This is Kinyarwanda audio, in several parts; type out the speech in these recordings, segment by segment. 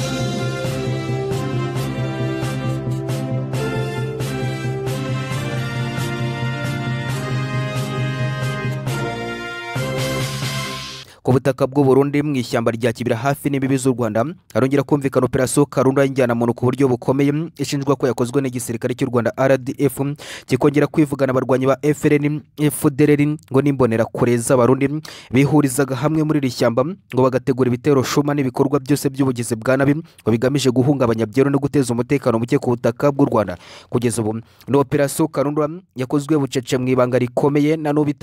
Thank you. ku butaka bw'u Burundi mu ishyamba rya Kibira hafi n'ibibi z'u Rwanda arongera kumvikana operasiyo Karunda y'injyana muntu ku buryo bukomeye ishinjwa ko yakozwe n'igisirikare cy'u Rwanda RDF kikongera kwivugana abarwanyi ba FLN FDLR ngo nimbonera kureza abarundi bihurizaga hamwe muri iri shyamba ngo bagategura ibitero shuma n'ibikorwa byose by'ubugizi bwa nabi ngo bigamije guhungabanya byero no guteza umutekano muke ku butaka bw'u Rwanda kugeza ubu ni operasiyo Karunda yakozwe bucece mu ibanga rikomeye na n'ubu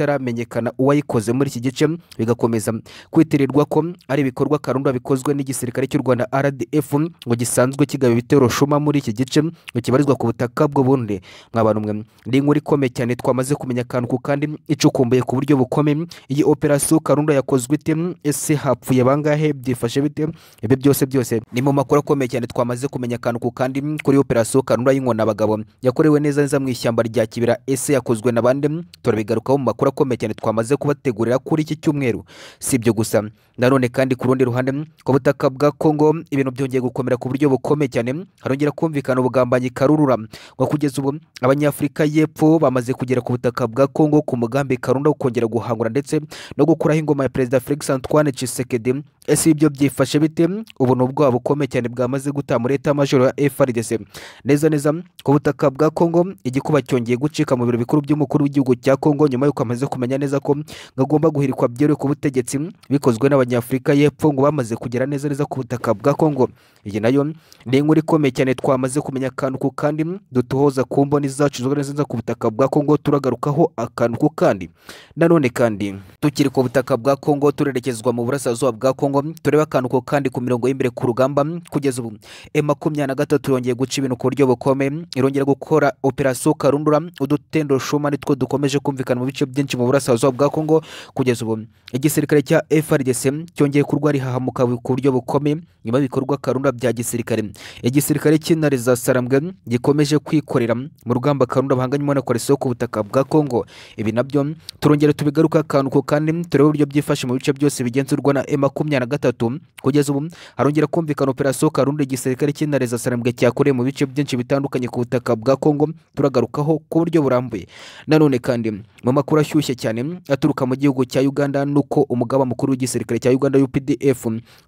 uwayikoze muri iki gice bigakomeza kwitirirwa ko ari ibikorwa karunda bikozwe n'igisirikare cy'u rwanda rdf ngo gisanzwe kigaba ibitero shuma muri iki gice ngo kibarizwa ku butaka bw'ubundi mwabantu mwe ni inkuru ikomeye cyane twamaze kumenya akantu ku kandi icukumbuye ku buryo bukomeye iyi operasiyo karunda yakozwe ite ese hapfuye bangahe byifashe bite ibi byose byose ni mu makuru akomeye cyane twamaze kumenya akantu ku kandi kuri operasiyo karunda y'inkonabagabo yakorewe neza neza mu ishyamba rya kibira ese yakozwe na bande turabigarukaho mu makuru akomeye cyane twamaze kubategurira kuri iki cyumweru si byo gusa nanone kandi ku rundi ruhande ku butaka bwa kongo ibintu byongeye gukomera ku buryo bukomeye cyane harongera kumvikana ubugambanyi karurura ngo kugeza ubu abanyafurika y'epfo bamaze kugera ku butaka bwa kongo ku mugambi karunda wo kongera guhangura ndetse no gukuraho ingoma ya perezida felix antoine tshisekedi ese ibyo byifashe bite ubuntu bwabo bukomeye cyane bwamaze guta muri leta majoro ya frdc neza neza ku butaka bwa kongo igikuba cyongeye gucika mu biro bikuru by'umukuru w'igihugu cya kongo nyuma y'uko amaze kumenya neza ko ngagomba guhirikwa byero ku butegetsi bikozwe n'abanyarwanda banyafurika y'epfo ngo bamaze kugera neza neza ku butaka bwa kongo iyi nayo ni inkuru ikomeye cyane twamaze kumenya akantu ku kandi dutuhoza ku mboni zacu zo neza neza ku butaka bwa kongo turagarukaho akantu ku kandi nanone kandi tukiri ku butaka bwa kongo turerekezwa mu burasirazuba bwa kongo turebe akantu ku kandi ku mirongo y'imbere ku rugamba kugeza ubu e makumyabiri na gatatu yongeye guca ibintu ku buryo bukomeye irongera gukora operasiyo karundura udutendoshuma nitwo dukomeje kumvikana mu bice byinshi mu burasirazuba bwa kongo kugeza ubu igisirikare cya frdc cyongeye kurwara hahamuka ku buryo bukomeye nyuma bikorwa karunda bya gisirikare igisirikare cy'intare za sarambwe gikomeje kwikorera mu rugamba karunda bahanganye na koalisiyo ku butaka bwa kongo ibi nabyo turongera tubigaruka akantu ko kandi turebe uburyo byifashe mu bice byose bigenzurwa na e makumyabiri na gatatu kugeza ubu harongera kumvikana operasiyo karunda igisirikare cy'intare za sarambwe cyakorewe mu bice byinshi bitandukanye ku butaka bwa kongo turagarukaho ku buryo burambuye nanone kandi mu makuru ashyushye cyane aturuka mu gihugu cya uganda nuko umugaba mukuru w'igisirikare cya uganda updf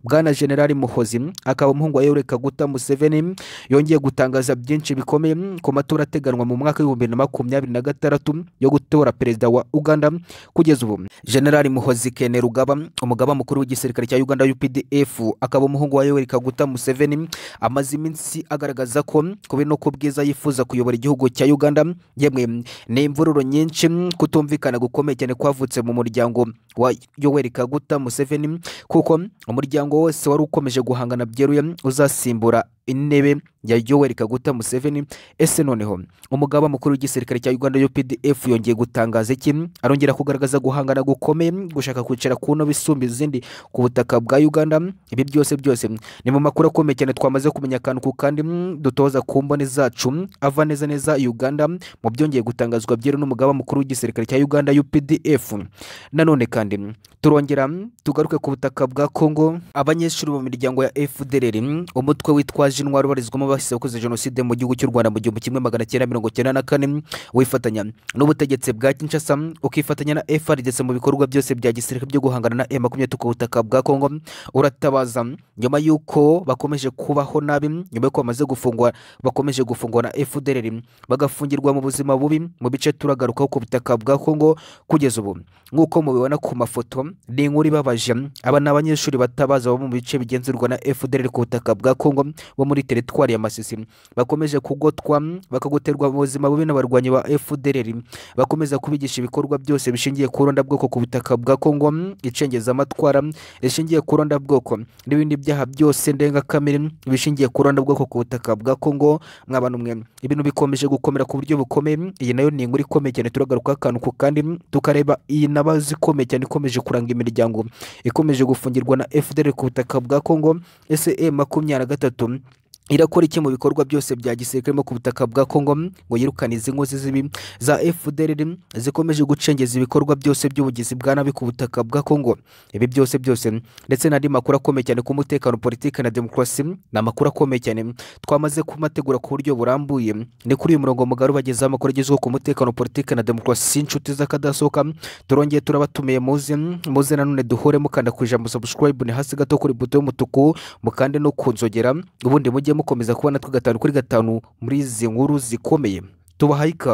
bwana generali muhozi akaba umuhungu wa yoweri kaguta museveni yongeye gutangaza byinshi bikomeye ku matora ateganwa mu mwaka wa na yo gutora perezida wa uganda kugeza ubu generali muhozi kene rugaba umugaba mukuru w'igisirikare cya uganda updf akaba umuhungu wa yoweri kaguta museveni amaze iminsi agaragaza ko kubera no kubwiza yifuza kuyobora igihugu cya uganda yemwe ni imvururo nyinshi kutumvikana gukomeye cyane kwavutse mu muryango wa yoweri kaguta museveni kuko umuryango wose wari ukomeje guhangana byeruye uzasimbura intebe ya yoweri kaguta museveni ese noneho umugaba mukuru w'igisirikare cya uganda updf yongeye gutangaza iki arongera kugaragaza guhangana gukomeye gushaka kwicara ku ntobe izindi ku butaka bwa uganda ibi byose byose ni mu makuru akomeye cyane twamaze kumenya akantu ku kandi dutoza ku mbone zacu ava neza neza uganda mu byongeye gutangazwa byero n'umugaba mukuru w'igisirikare cya uganda updf nanone kandi turongera tugaruke ku butaka bwa kongo abanyeshuri mu miryango ya FDLR umutwe witwaje n'intwari ubarizwamo bahise bakoze jenoside mu gihugu cy'u rwanda mu gihumbi kimwe magana cyenda mirongo cyenda na kane wifatanya n'ubutegetsi bwa kinshasa ukifatanya na frdc mu bikorwa byose bya gisirikare byo guhangana na e makumyabiri ku butaka bwa kongo uratabaza nyuma y'uko bakomeje kubaho nabi nyuma y'uko bamaze gufungwa bakomeje gufungwa na fdr bagafungirwa mu buzima bubi mu bice turagarukaho ku butaka bwa kongo kugeza ubu nk'uko mubibona ku mafoto ni inkuru ibabaje aba ni abanyeshuri batabaza bo mu bice bigenzurwa na fdr ku butaka bwa kongo bo muri teritwari ya masisi bakomeje kugotwa bakagoterwa mu buzima bubi n'abarwanyi ba fdr bakomeza kubigisha ibikorwa byose bishingiye ku rondabwoko ku butaka bwa kongo icengezamatwara rishingiye ku rondabwoko n'ibindi byaha byose ndengakamere bishingiye ku rondabwoko ku butaka bwa kongo mwabantu umwe ibintu bikomeje gukomera ku buryo bukomeye iyi nayo ni inkuru ikomeye cyane turagaruka akantu ku kandi tukareba iyi nabazi ikomeye cyane ikomeje kuranga imiryango ikomeje gufungirwa na fdr ku butaka bwa kongo ese makumyabiri na gatatu irakora iki mu bikorwa byose bya gisirikare ku butaka bwa kongo mm, ngo yirukane izi nkozi zibi za fdr mm, zikomeje gucengeza ibikorwa byose by'ubugizi bwa nabi ku butaka bwa kongo ibi byose byose mm, ndetse n'andi makuru akomeye cyane ku mutekano politiki na demokarasi ni amakuru akomeye cyane twamaze kumategura ku buryo burambuye ni kuri uyu murongo mugari bagezaho amakuru agezweho ku mutekano politiki na demokarasi inshuti z'akadasohoka turongeye turabatumiye muze muze nanone duhore mukanda ku ijambo subscribe ni hasi gato kuri buto y'umutuku mukande no nzogera ubundi mujye mukomeza kubona twe gatanu kuri gatanu muri izi nkuru zikomeye tubahayika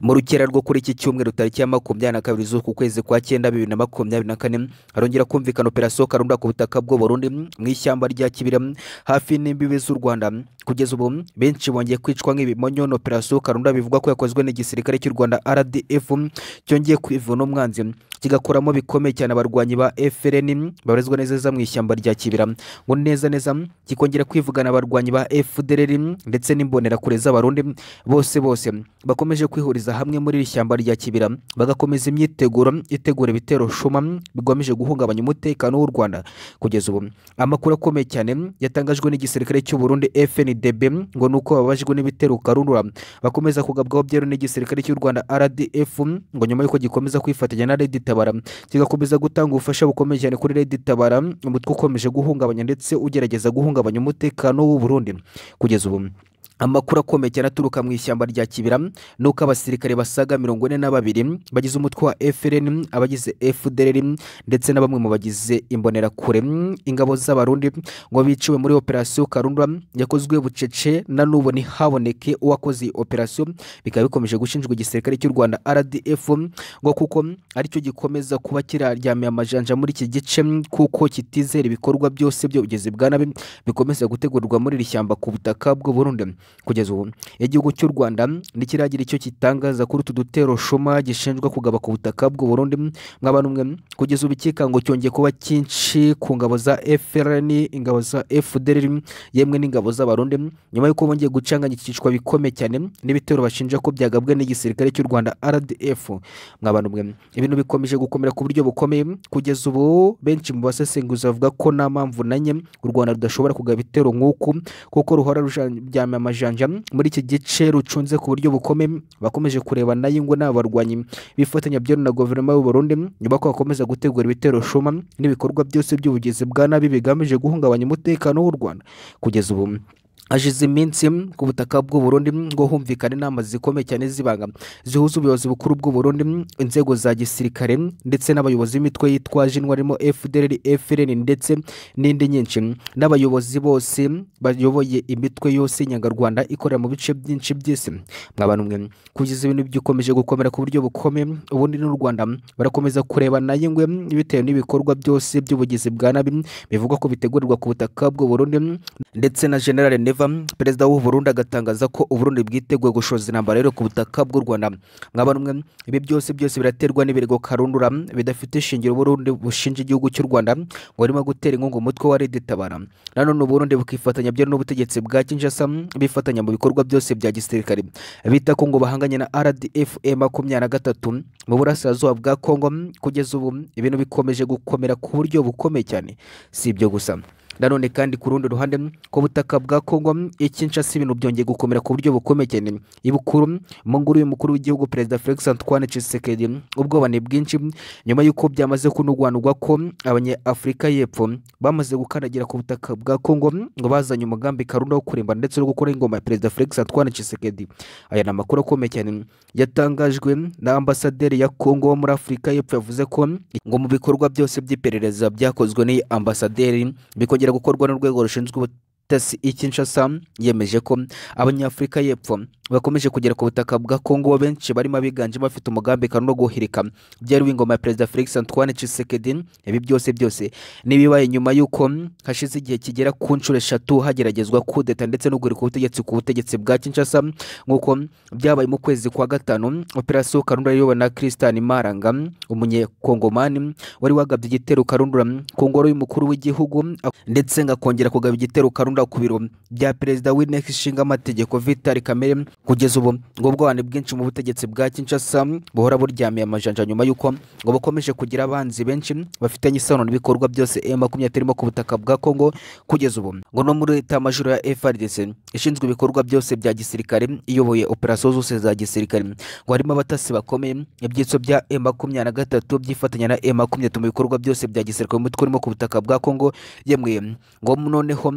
mu mu rwo kuri iki cyumweru tariki ya makumyabiri na kabiri z'uku kwezi kwa cyenda bibiri na makumyabiri na kane harongera kumvikana operasiyo karunda ku butaka bw'u Burundi mu ishyamba rya kibira hafi n'imbibi z'u rwanda kugeza ubu benshi bongeye kwicwa nk'ibimonyo na operasiyo karunda bivugwa ko yakozwe n'igisirikare cy'u rwanda rdf cyongeye kwivuna umwanzi kigakoramo bikomeye cyane abarwanyi ba efuperi babarizwa neza mu ishyamba rya kibira ngo neza neza kikongera kwivugana abarwanyi ba efudereri ndetse n'imbonerakure z'abarundi bose bose bakomeje kwihuriza hamwe muri iri shyamba rya kibira bagakomeza imyiteguro itegura ibitero shuma bigamije guhungabanya umutekano w'u rwanda kugeza ubu amakuru akomeye cyane yatangajwe n'igisirikare cy'u Burundi FNDB ngo nuko babajwe n'ibitero karundura bakomeza kugabwaho byero n'igisirikare cy'u Rwanda RDF ngo nyuma y'uko gikomeza kwifatanya na Red Tabara kigakomeza gutanga ubufasha bukomeye cyane kuri Red Tabara umutwe ukomeje guhungabanya ndetse ugerageza guhungabanya umutekano w'u Burundi kugeza ubu amakuru akomeye cyane aturuka mu ishyamba rya kibira ni uko abasirikare basaga mirongo ine na babiri bagize umutwe wa efuperi abagize fdr ndetse na bamwe mu bagize imbonerakure ingabo z'abarundi ngo biciwe muri operasiyo karundwa yakozwe bucece na n'ubu ntihaboneke uwakoze iyi operasiyo bikaba bikomeje gushinjwa igisirikare cy'u rwanda rdf ngo kuko aricyo gikomeza kuba kiraryamiye amajanja muri iki gice kuko kitizera ibikorwa byose by'ubugezi bwa nabi bikomeza gutegurwa muri iri shyamba ku butaka bw'uburundi kugeza ubu igihugu cy'u rwanda ntikiragira icyo gitangaza kuri utu dutero shoma gishinjwa kugaba ku butaka bw'uburundi mwabana umwe kugeza ubu ikikango cyongeye kuba cyinshi ku ngabo za frn ingabo za fdr yemwe n'ingabo z'abarundi nyuma y'uko bongeye gucanganya icyicwa bikomeye cyane n'ibitero bashinja ko byagabwe n'igisirikare cy'u rwanda rdf mwabana umwe ibintu bikomeje gukomera ku buryo bukomeye kugeza ubu benshi mu basesenguzi bavuga ko nta mpamvu nanye u rwanda rudashobora kugaba ibitero nk'uku kuko ruhora rubyamamaje Janja muri iki gice rucunze ku buryo bukomeye bakomeje kureba nayo ingo n'aba barwanyi bifatanya byo na guverinoma y'u Burundi nyuma ko bakomeza gutegura ibitero shuma n'ibikorwa byose by'ubugizi bwa nabi bigamije guhungabanya umutekano w'u Rwanda kugeza ubu hashize iminsi ku butaka bw'uburundi ngo humvikane inama zikomeye cyane z'ibanga zihuza ubuyobozi bukuru bw'uburundi inzego za gisirikare ndetse n'abayobozi b'imitwe yitwaje intwaro irimo fdr frn ndetse n'indi nyinshi n'abayobozi bose bayoboye imitwe yose nyangarwanda ikorera mu bice byinshi by'isi mwabantu umwe kugeza ibintu bikomeje gukomera ku buryo bukomeye ubundi n'u rwanda barakomeza kureba nayo ngwe bitewe n'ibikorwa byose by'ubugizi bwa nabi bivugwa ko bitegurirwa ku butaka bw'uburundi ndetse na generale neva geneva perezida w'u burundi agatangaza ko u burundi bwiteguye gushoza intambara rero ku butaka bw'u rwanda mwabamwe ibi byose byose biraterwa n'ibirego karundura bidafite ishingiro burundi bushinja igihugu cy'u rwanda ngo barimo gutera inkunga umutwe wa redetabara nanone u burundi bukifatanya byo n'ubutegetsi bwa kinshasa bifatanya mu bikorwa byose bya gisirikare bita ko ngo bahanganye na rdf e makumyabiri na gatatu mu burasirazuba bwa kongo kugeza ubu ibintu bikomeje gukomera ku buryo bukomeye cyane si ibyo gusa nanone kandi ku rundi ruhande ku butaka bwa kongo icyinshasi ibintu byongeye gukomera ku buryo bukomeye cyane ibukuru mu nguru y'umukuru w'igihugu perezida felix antoine cisekedi ubwoba ni bwinshi nyuma y'uko byamaze kunugwanugwa ko abanyafurika y'epfo bamaze gukandagira ku butaka bwa kongo ngo bazanye umugambi karunda wo kurimbana ndetse no gukora ingoma ya perezida felix antoine cisekedi aya ni amakuru akomeye cyane yatangajwe na ambasaderi ya kongo wo muri afurika y'epfo yavuze ko ngo mu bikorwa byose by'iperereza byakozwe n'iyi ambasaderi bikongera gutangira gukorwa n'urwego rushinzwe Reuters y'Kinshasa yemeje ko abanyafurika y'Epfo bakomeje kugera ku butaka bwa Kongo benshi barimo abiganjemo bafite umugambi kandi no guhirika byari w'ingoma ya president Felix Antoine Tshisekedi ibi byose byose nibibaye nyuma y'uko hashize igihe kigera ku nshuro eshatu hageragezwa kudeta ndetse no guhirika ubutegetsi ku butegetsi bwa Kinshasa nk'uko byabaye mu kwezi kwa gatanu operasiyo karundura iyobowe na Christian Maranga umunye kongomani wari wagabye igitero karundura ku ngoro y'umukuru w'igihugu ndetse ngakongera kugaba igitero karundura gukora ku biro bya perezida w'inteko ishinga amategeko Vital Kamerhe kugeza ubu ngo ubwoba bwinshi mu butegetsi bwa Kinshasa buhora buryamiye amajanja nyuma y'uko ngo bukomeje kugira abanzi benshi bafitanye isano n'ibikorwa byose M23 irimo ku butaka bwa Kongo kugeza ubu ngo no muri leta majoro ya FARDC ishinzwe ibikorwa byose bya gisirikare iyoboye operasiyo zose za gisirikare ngo harimo abatasi bakomeye ibyitso bya M23 byifatanya na M23 mu bikorwa byose bya gisirikare mu mutwe urimo ku butaka bwa Kongo yemwe ngo noneho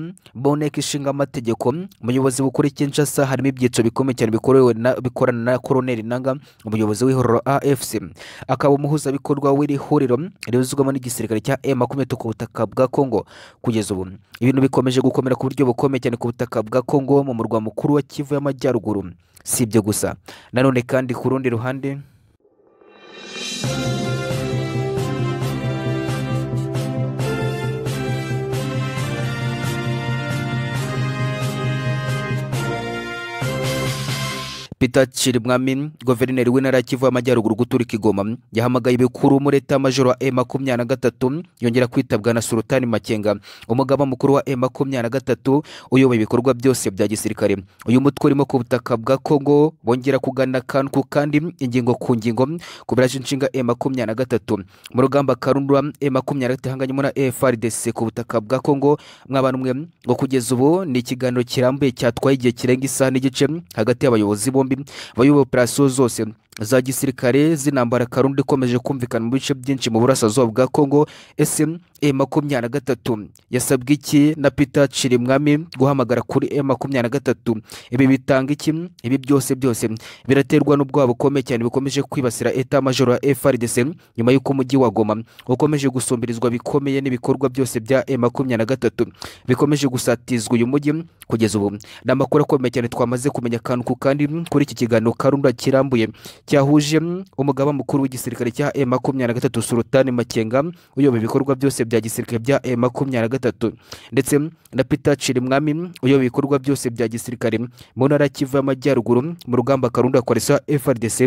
bo kishinga amategeko umuyobozi bukuru Kinshasa harimo ibyitso bikomeye cyane bikorewe bikorana na Colonel Nanga umuyobozi w'ihororo AFC akaba umuhuzabikorwa w'iri huriro rizuzwamo n'igisirikare cya e M23 ku butaka bwa Kongo kugeza ubu ibintu bikomeje gukomera ku buryo bukomeye cyane ku butaka bwa Kongo mu murwa mukuru wa Kivu y'Amajyaruguru si ibyo gusa nanone kandi ku rundi ruhande peter kirimwami guverineri w'intara kivu y'amajyaruguru guturika igoma yahamagaye ibikuru mureta majoro wa e makumyabiri na gatatu yongera kwitabwa na sultani makenga umugaba mukuru wa e makumyabiri na gatatu uyoboye ibikorwa byose bya gisirikare uyu mutwe urimo ku butaka bwa kongo bongera kugana kantu kandi ingingo ku ngingo ku biraje inshinga e makumyabiri na gatatu mu rugamba karundura e makumyabiri na gatatu ihanganyemo na efrdc ku butaka bwa kongo mwabantu mwe ngo kugeza ubu ni ikiganiro kirambuye cyatwaye igihe kirenga isaha n'igice hagati y'abayobozi bo зомби, воював при Асуозосе. za gisirikare z'intambara karundi ikomeje kumvikana mu bice byinshi mu burasirazuba bwa kongo ese e makumyabiri na gatatu yasabwe iki na peter cirimwami guhamagara kuri e makumyabiri na gatatu ibi bitanga iki ibi byose byose biraterwa n'ubwoba bukomeye cyane bukomeje kwibasira eta majoro ya frdc nyuma y'uko umujyi wa goma ukomeje gusumbirizwa bikomeye n'ibikorwa byose bya e makumyabiri na gatatu bikomeje gusatizwa uyu mujyi kugeza ubu ni amakuru akomeye cyane twamaze kumenya akantu ku kandi kuri iki kiganiro karundi kirambuye cyahuje umugaba mukuru w'igisirikare cya e makumyabiri na gatatu sultani makenga uyoboye ibikorwa byose bya gisirikare bya e makumyabiri na gatatu ndetse na peter cirimwami uyoboye ibikorwa byose bya gisirikare mu ntara kivu y'amajyaruguru mu rugamba karunda koresa frdc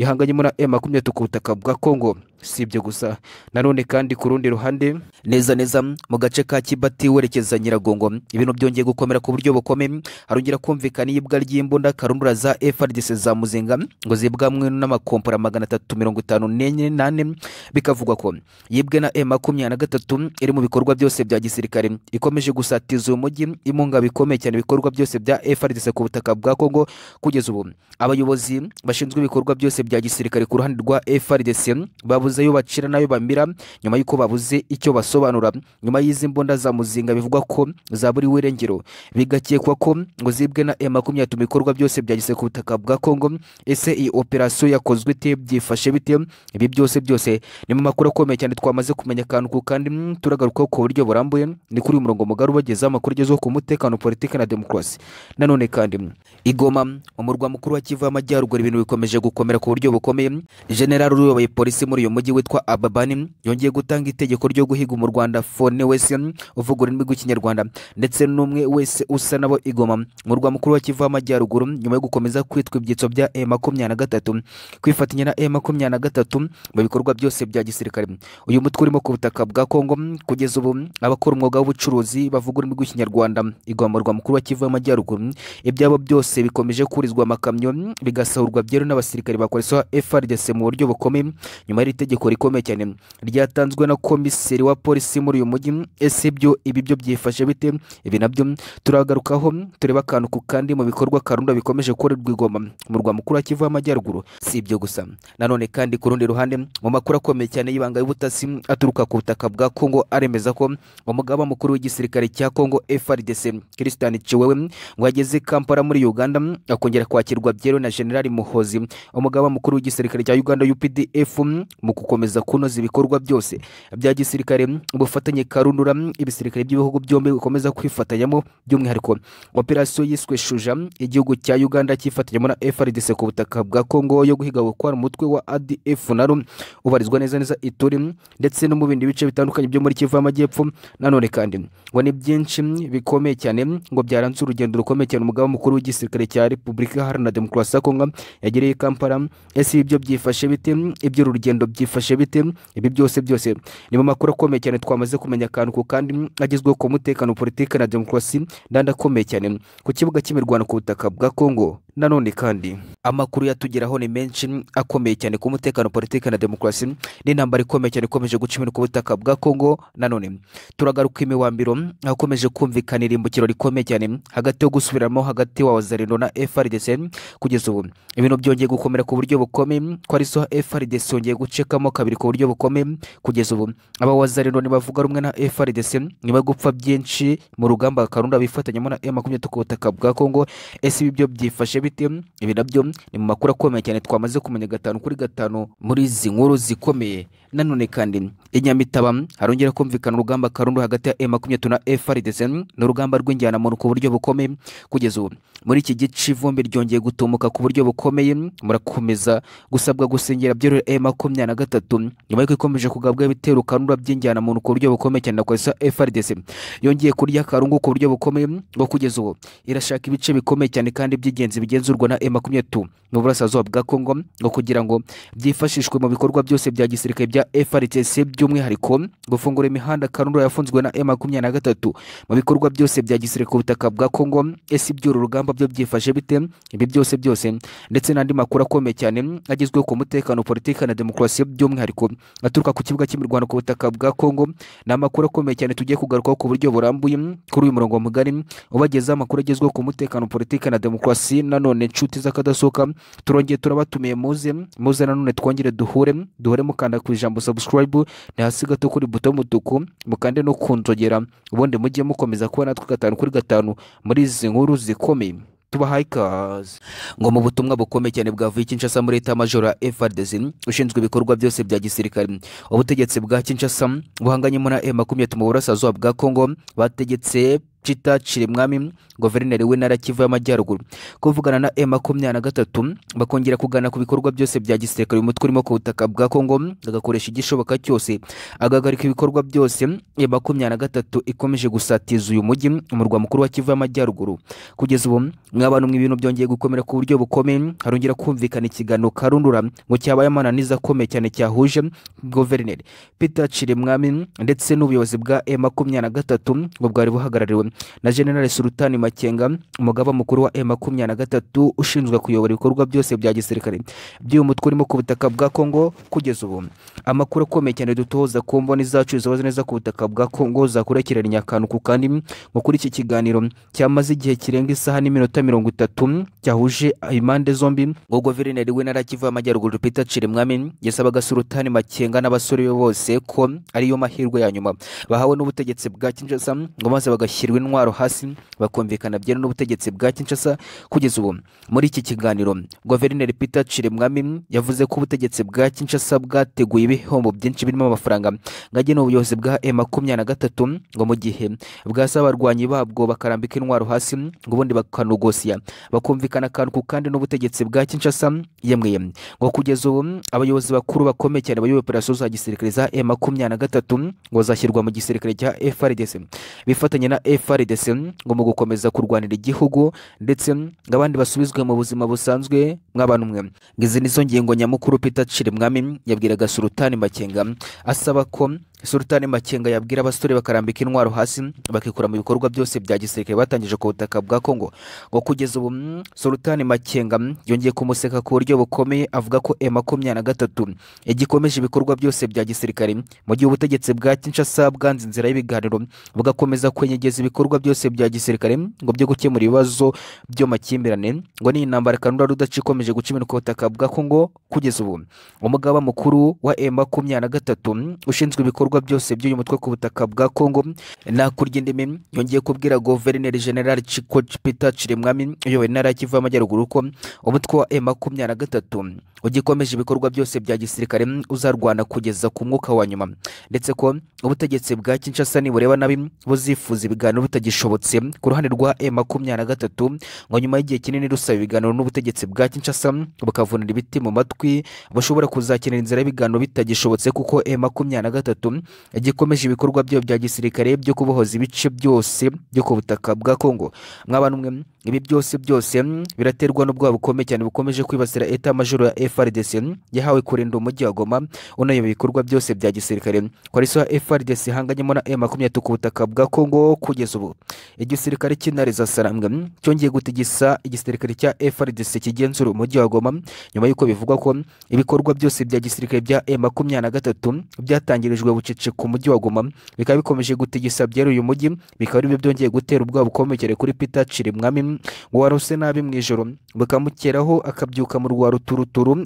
yahanganyemo na e makumyabiri ku butaka bwa kongo si ibyo gusa nanone kandi ku rundi ruhande neza neza mu gace ka kibati werekeza nyiragongo ibintu byongeye gukomera ku buryo bukomeye harongera kumvikana iyibwa ry'imbunda karundura za frdc za muzinga ngo zibwamwe n'amakompora magana atatu mirongo itanu n'enye nane bikavugwa ko yibwe na e makumyabiri na gatatu iri mu bikorwa byose bya gisirikare ikomeje gusatiza uyu mujyi imunga bikomeye cyane ibikorwa byose bya frdc ku butaka bwa kongo kugeza ubu abayobozi bashinzwe ibikorwa byose bya gisirikare ku ruhande rwa frdc babu babuze ayo bacira n'ayo bamira nyuma y'uko babuze icyo basobanura nyuma y'izi mbunda za muzinga bivugwa ko zaburiwe irengero bigakekwa ko ngo zibwe na e makumyabiri ibikorwa byose byageze ku butaka bwa kongo ese iyi operasiyo yakozwe ite byifashe bite ibi byose byose ni mu makuru akomeye cyane twamaze kumenya akantu ku kandi turagaruka ku buryo burambuye ni kuri uyu murongo mugari ubagezaho amakuru agezweho ku mutekano politiki na demokarasi nanone kandi igoma umurwa mukuru wa kivu y'amajyaruguru ibintu bikomeje gukomera ku buryo bukomeye general uyoboye polisi muri uyu mujyi witwa ababani yongeye gutanga itegeko ryo guhiga mu rwanda fone wese uvuga ururimi rw'ikinyarwanda ndetse n'umwe wese usa nabo igoma mu rwa mukuru wa kivu amajyaruguru nyuma yo gukomeza kwitwa ibyitso bya e 23 kwifatanya na e 23 mu bikorwa byose bya gisirikare uyu mutwe urimo ku butaka bwa kongo kugeza ubu abakora umwuga w'ubucuruzi bavuga ururimi rw'ikinyarwanda igoma mu rwa mukuru wa kivu amajyaruguru ibyabo byose bikomeje kurizwa makamyo bigasahurwa byero n'abasirikare bakoresha frdc mu buryo bukomeye nyuma y'iri itegeko rikomeye cyane ryatanzwe na komiseri wa polisi muri uyu mujyi ese byo ibi byo byifashe bite ibi nabyo turagarukaho tureba akantu ku kandi mu bikorwa karunda bikomeje gukorerwa igoma mu rwa mukuru wa kivu y'amajyaruguru si ibyo gusa nanone kandi ku rundi ruhande mu makuru akomeye cyane y'ibanga y'ubutasi aturuka ku butaka bwa kongo aremeza ko umugaba mukuru w'igisirikare cya kongo frdc christian ciwewe ngo yageze kampala muri uganda akongera kwakirwa byeruwe na generali muhozi umugaba mukuru w'igisirikare cya uganda updf mu gukomeza kunoza ibikorwa byose bya gisirikare ubufatanye karundura ibisirikare by'ibihugu byombi bikomeza kwifatanyamo by'umwihariko operasiyo yiswe shuja igihugu cya uganda cyifatanyamo na frdc ku butaka bwa kongo yo guhiga gukora umutwe wa adf naru ubarizwa neza neza ituri ndetse no mu bindi bice bitandukanye byo muri kivu y'amajyepfo nanone kandi ngo ni byinshi bikomeye cyane ngo byaranze urugendo rukomeye cyane umugabo mukuru w'igisirikare cya repubulika iharanira demokarasi ya kongo yagereye kampala ese ibyo byifashe bite iby'uru rugendo byifashe byifashe bite ibi byose byose ni mu makuru akomeye cyane twamaze kumenya akantu ku kandi agezweho ku mutekano politiki na demokarasi n'andi akomeye cyane ku kibuga cy'imirwano ku butaka bwa kongo Nanone kandi amakuru yatugeraho ni menshi akomeye cyane ku mutekano politiki na demokarasi n'intambara ikomeye cyane ikomeje gucimira ku butaka bwa Kongo nanone turagaruka imiwambiro akomeje kumvikana irimbukiro rikomeye cyane hagati yo gusubiramo hagati wa Wazalendo na FRDC kugeza ubu ibintu byongeye gukomera ku buryo bukomeye ko ari so FRDC yongeye gucekamo kabiri ku buryo bukomeye kugeza ubu aba Wazalendo ntibavuga rumwe na FRDC niba gupfa byinshi mu rugamba Karunda bifatanyamo na M23 ku butaka bwa Kongo ese ibi byo byifashe ibiti ibi nabyo ni mu makuru akomeye cyane twamaze kumenya gatanu kuri gatanu muri izi nkuru zikomeye nanone kandi i nyamitaba harongera kumvikana urugamba karundo hagati ya e makumyabiri na frdc ni urugamba rw'injyanamuntu ku buryo bukomeye kugeza ubu muri iki gice ivumbi ryongeye gutumuka ku buryo bukomeye murakomeza gusabwa gusengera byerura e makumyabiri na gatatu nyuma yuko ikomeje kugabwa ibitero karundura by'injyanamuntu ku buryo bukomeye cyane na kwesa frdc yongeye kurya karungu ku buryo bukomeye bwo kugeza ubu irashaka ibice bikomeye cyane kandi by'ingenzi bigenzurwa na M23 mu burasirazuba bwa Kongo ngo kugira ngo byifashishwe mu bikorwa byose bya gisirikare bya FRTC by'umwihariko gufungura imihanda Karundo yafunzwe na M23 mu bikorwa byose bya gisirikare ku butaka bwa Kongo ese iby'uru rugamba byo byifashe bite ibi byose byose ndetse n'andi makuru akomeye cyane agizwe ku mutekano politika na demokarasi by'umwihariko aturuka ku kibuga cy'imirwano ku butaka bwa Kongo na makuru akomeye cyane tugiye kugarukaho ku buryo burambuye kuri uyu murongo mugari ubageza amakuru agezweho ku mutekano politika na demokarasi na nanone inshuti z'akadasohoka turongeye turabatumiye muze muze nanone twongere duhure duhure mukanda ku ijambo sabusikarayibu ni hasi gato kuri buto y'umutuku mukande no kunzogera ubundi mujye mukomeza kuba natwe gatanu kuri gatanu muri izi nkuru zikomeye tubahaye ikaze ngo mu butumwa bukomeye cyane bwavuye kinshasa muri leta majoro frdc ushinzwe ibikorwa byose bya gisirikare ubutegetsi bwa kinshasa buhanganye na e makumyabiri mu burasirazuba bwa kongo bategetse Chita Chirimwami guverineri w'intara Kivu y'Amajyaruguru kuvugana na e na gatatu bakongera kugana ku bikorwa byose bya gisirikare umutwe urimo ku butaka bwa Kongo agakoresha igishoboka cyose agahagarika ibikorwa byose e na gatatu ikomeje gusatiza uyu mujyi umurwa mukuru wa Kivu y'Amajyaruguru kugeza ubu mw'abantu ibintu byongeye gukomera ku buryo bukomeye harongera kumvikana ikiganiro karundura ngo cyabaye amananiza akomeye cyane cyahuje guverineri Peter Chirimwami ndetse n'ubuyobozi bwa e na gatatu ngo bwari buhagarariwe na general sultani makenga umugaba mukuru wa e makumyabiri na gatatu ushinzwe kuyobora ibikorwa byose bya gisirikare by'uyu mutwe urimo ku butaka bwa kongo kugeza ubu amakuru akomeye cyane dutoza ku mboni zacu zibaze neza ku butaka bwa kongo zakurikiranye akantu ku kandi nko kuri iki kiganiro cyamaze igihe kirenga isaha n'iminota mirongo itatu cyahuje impande zombi ngo guverineri w'intara kivu y'amajyaruguru peter cirimwami yasabaga sultani makenga n'abasore be bose ko ariyo mahirwe ya nyuma bahawe n'ubutegetsi bwa kinshasa ngo maze bagashyirwa w'intwaro hasi bakumvikana byera n'ubutegetsi bwa kinshasa kugeza ubu muri iki kiganiro guverineri peter ciremwami yavuze ko ubutegetsi bwa kinshasa bwateguye ibihombo byinshi birimo amafaranga ngagenewe ubuyobozi bwa e makumyabiri na gatatu ngo mu gihe bwasaba abarwanyi babwo bakarambika intwaro hasi ngo ubundi bakanogosiya bakumvikana akantu ku kandi n'ubutegetsi bwa kinshasa yemwe ngo kugeza ubu abayobozi bakuru bakomeye cyane bayoboye operasiyo za gisirikare za e makumyabiri na gatatu ngo zashyirwa mu gisirikare cya frdc bifatanye na f frdc ngo mu gukomeza kurwanira igihugu ndetse ngo abandi basubizwe mu buzima busanzwe nk'abanumwe umwe ni zo ngingo nyamukuru peter Mwami yabwiraga Sultani makenga asaba ko surutani makenga yabwira abasore bakarambika intwaro hasi bakikura mu bikorwa byose bya gisirikare batangije ku butaka bwa Congo ngo kugeza ubu mm, Sultani makenga mm, yongeye kumuseka ku buryo bukomeye avuga ko e makumyabiri na gatatu igikomeje ibikorwa byose bya gisirikare mu gihe ubutegetsi bwa kinshasa bwanze inzira y'ibiganiro bugakomeza kwenyegeza ibikorwa byose bya gisirikare ngo byo gukemura ibibazo by'amakimbirane ngo ni intambara kanura rudaca bakomeje gucimira iminota kavuga ko ngo kugeza ubu umugaba mukuru wa M 23 ushinzwe ibikorwa byose by'uyu mutwe ku butaka bwa Kongo na Nakurindimi yongiye kubwira Governor General Chiko Peter Chirimwami uyoboye intara ya Kivu ko umutwe wa M 23 ugikomeje ibikorwa byose bya gisirikare uzarwana kugeza ku mwuka wa nyuma ndetse ko ubutegetsi bwa Kinshasa ni bureba nabi buzifuza ibiganiro bitagishobotse ku ruhande rwa M 23 ngo nyuma y'igihe kinini rusaba ibiganiro n'ubutegetsi bwa Kinshasa Kinshasa bakavunira ibiti mu matwi bashobora kuzakenera inzira y'ibiganiro bitagishobotse kuko e makumyabiri na gatatu gikomeje ibikorwa byo bya gisirikare byo kubohoza ibice byose byo ku butaka bwa kongo mwaba numwe ibi byose byose biraterwa n'ubwoba bukomeye cyane bukomeje kwibasira eta majoro ya frdc yahawe kurinda umujyi wa goma unayoboye ibikorwa byose bya gisirikare kwariso ya frdc ihanganyemo na e makumyabiri ku butaka bwa kongo kugeza ubu igisirikare cy'intare za sarambwe cyongeye gutigisa igisirikare cya frdc kigenzura mujyi wa goma nyuma y'uko bivugwa ko ibikorwa byose bya gisirikare bya e makumyabiri na gatatu byatangirijwe bucece ku mujyi wa goma bikaba bikomeje gutigisa byera uyu mujyi bikaba aribyo byongeye gutera ubwoba bukomekere kuri peter cirimwami ngo waruse nabi mu ijoro bukamukeraho akabyuka mu rwa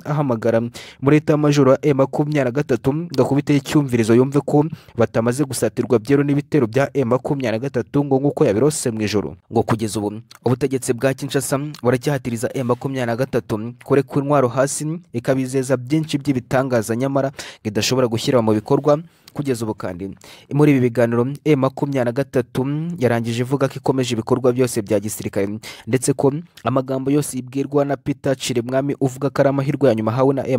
ahamagara muri leta y'amajoro ya e makumyabiri na gatatu gakubiteho icyumvirizo yumve ko batamaze gusatirwa byeru n'ibitero bya e makumyabiri na gatatu ngo nk'uko yabirose mu ijoro ngo kugeza ubu ubutegetsi bwa kinshasa buracyahatiriza e makumyabiri na gatatu gatatu kurekura intwaro hasi ikabizeza byinshi by'ibitangaza nyamara idashobora gushyira mu bikorwa kugeza ubu kandi muri ibi biganiro e makumyabiri na gatatu yarangije ivuga ko ikomeje ibikorwa byose bya gisirikare ndetse ko amagambo yose ibwirwa na peter cirimwami uvuga ko ari amahirwe ya nyuma ahawe na e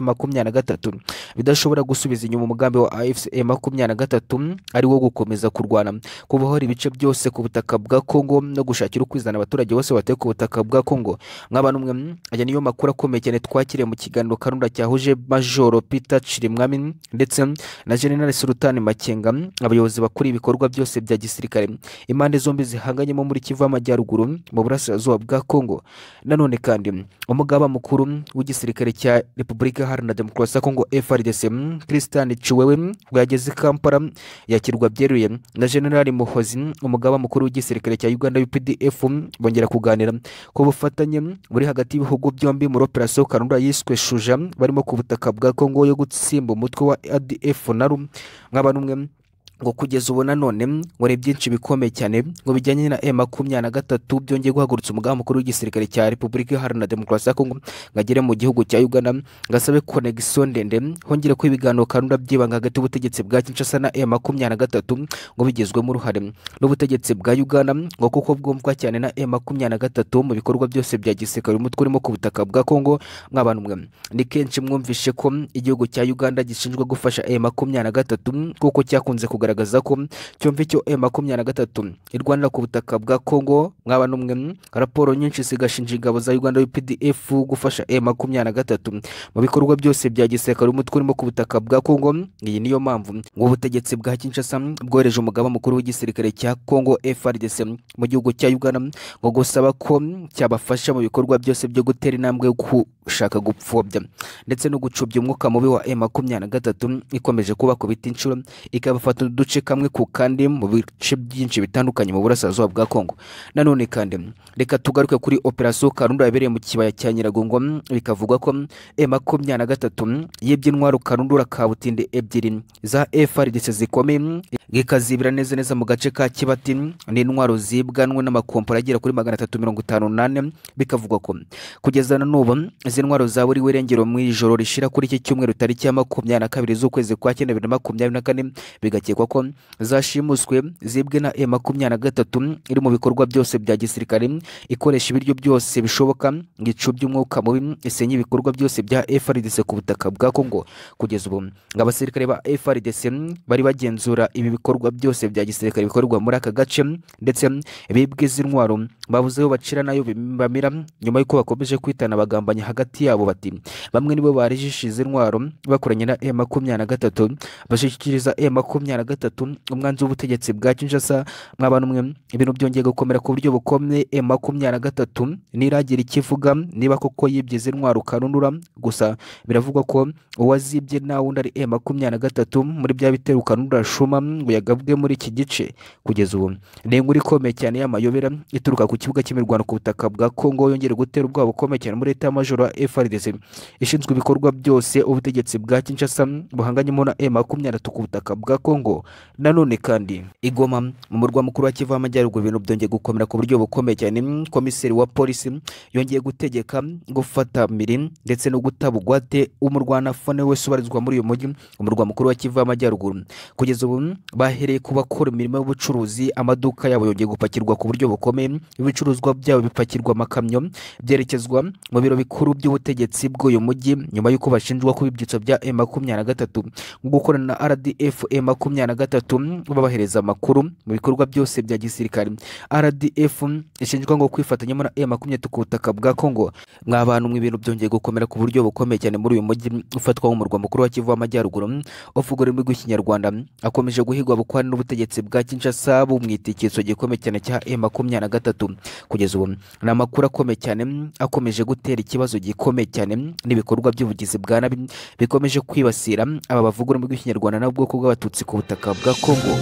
makumyabiri e na gatatu bidashobora gusubiza inyuma umugambi wa afc e makumyabiri na gatatu ari wo gukomeza kurwana kubohora ibice byose ku butaka bwa kongo no gushakira ukwizana abaturage bose batuye ku butaka bwa kongo mwaba n'umwe ajya niyo makuru akomeye cyane twakiriye mu kiganiro karunda cyahuje majoro peter cirimwami ndetse na General Sultan Makenga abayobozi bakuri ibikorwa byose bya gisirikare impande zombi zihanganyemo muri Kivu amajyaruguru mu burasirazuba bwa Kongo nanone kandi umugaba mukuru w'igisirikare cya Republika Iharanira Demokarasi ya Kongo FRDC Christian Chiwewe ubwo yageze Kampala yakirwa byeruye na General Muhozi umugaba mukuru w'igisirikare cya Uganda UPDF bongera kuganira ku bufatanye buri hagati y'ibihugu byombi muri operasiyo Karundura yiswe Shuja barimo ku butaka bwa Kongo yo gutsimba umutwe wa ADF ifu na rumwe ngo kugeza ubu nanone ngo byinshi bikomeye cyane ngo bijyanye na e makumyabiri na gatatu byongeye guhagurutsa umugambi mukuru w'igisirikare cya repubulika iharanira demokarasi ya kongo ngo agere mu gihugu cya uganda ngo asabe konegisiyo ndende hongere ko ibiganiro kanura byibanga hagati y'ubutegetsi bwa kinshasa na e makumyabiri na gatatu ngo bigezwemo uruhare n'ubutegetsi bwa uganda ngo kuko bwumvwa cyane na e makumyabiri na gatatu mu bikorwa byose bya gisirikare umutwe urimo ku butaka bwa kongo mw'abantu umwe ni kenshi mwumvishe ko igihugu cya uganda gishinzwe gufasha e makumyabiri na gatatu kuko cyakunze kugaragara kugaragaza ko cyumva icyo makumyabiri na gatatu irwanira ku butaka bwa congo mwaba n'umwe raporo nyinshi zigashinja ingabo za uganda PDF gufasha e makumyabiri na gatatu mu bikorwa byose bya gisirikare umutwe urimo ku butaka bwa congo iyi niyo mpamvu ngo ubutegetsi bwa kinshasa bwohereje umugabo mukuru w'igisirikare cya congo frdc mu gihugu cya uganda ngo gusaba ko cyabafasha mu bikorwa byose byo gutera intambwe yo gushaka gupfobya ndetse no gucubya umwuka mubi wa e makumyabiri na gatatu ikomeje kubakubita inshuro ikabafata uduce kamwe ku kandi mu bice byinshi bitandukanye mu burasirazuba bwa kongo nanone kandi reka tugaruke kuri operasiyo karunda yabereye mu kibaya cya nyiragongo bikavugwa ko e makumyabiri na gatatu yibye intwaro karundura kabutinde ebyiri za frdc zikomeye bikazibira neza neza mu gace ka kibati n'intwaro zibwanwe n'amakompani agera kuri magana atatu mirongo itanu n'ane bikavugwa ko kugeza na n'ubu izi ntwaro zaburiwe irengero mu ijoro rishira kuri iki cyumweru tariki ya makumyabiri na kabiri z'ukwezi kwa cyenda bibiri na makumyabiri na kane bigakekwa koko zashimuswe zibwe na e makumyabiri na gatatu iri mu bikorwa byose bya gisirikare ikoresha ibiryo byose bishoboka igicu by'umwuka mubi isenya ibikorwa byose bya FRDC ku butaka bwa Kongo kugeza ubu abasirikare ba FRDC bari bagenzura ibi bikorwa byose bya gisirikare bikorwa muri aka gace ndetse bibwe iz'intwaro babuzeho bacira nayo bamira nyuma y'uko bakomeje kwitana abagambanyi hagati yabo bati bamwe nibo barijishije intwaro bakoranye na e makumyabiri na gatatu bashikiriza e makumyabiri na gatatu gatatu umwanzi w'ubutegetsi bwa kinshasa mwaba n'umwe ibintu byongeye gukomera ku buryo bukomeye e makumyabiri na gatatu n'iragira ikivuga niba koko yibyize intwaro ukarundura gusa biravugwa ko uwazibye nawe undi ari e makumyabiri na gatatu muri bya bitero ukarundura shuma ngo yagabwe muri iki gice kugeza ubu ni inkuru ikomeye cyane y'amayobera ituruka ku kibuga cy'imirwano ku butaka bwa kongo yongera gutera ubwoba bukomeye cyane muri leta y'amajoro ya e, frdc ishinzwe ibikorwa byose ubutegetsi bwa kinshasa buhanganyemo na e makumyabiri ku butaka bwa kongo nanone kandi igoma mu murwa mukuru wa kivu w'amajyaruguru ibintu byongeye gukomera ku buryo bukomeye cyane komiseri wa polisi yongeye gutegeka gufata miri ndetse no gutaba ugwate umurwanafone wese ubarizwa muri uyu mujyi umurwa mukuru wa kivu w'amajyaruguru kugeza ubu bahereye ku bakora imirimo y'ubucuruzi amaduka yabo yongeye gupakirwa ku buryo bukomeye ibicuruzwa byabo bipakirwa amakamyo byerekezwa mu biro bikuru by'ubutegetsi bw'uyu mujyi nyuma y'uko bashinjwa kuba ibyitso bya e makumyabiri na gatatu gukorana na rdf e makumyabiri na gatatu babahereza amakuru mu bikorwa byose bya gisirikare rdf ishinjwa ngo kwifatanya muri e makumyabiri ku butaka bwa congo mu ibintu byongeye gukomera ku buryo bukomeye cyane muri uyu mujyi ufatwa nk'umurwa mukuru wa kivu w'amajyaruguru uvuga ururimi rw'ikinyarwanda akomeje guhigwa bukwani n'ubutegetsi bwa kinshasa bumwita icyitso gikomeye cyane cya e makumyabiri na gatatu kugeza ubu ni amakuru akomeye cyane akomeje gutera ikibazo gikomeye cyane n'ibikorwa by'ubugizi bwa nabi bikomeje kwibasira aba bavuga ururimi rw'ikinyarwanda n'ubwoko bw'abatutsi ku butaka kavuga ko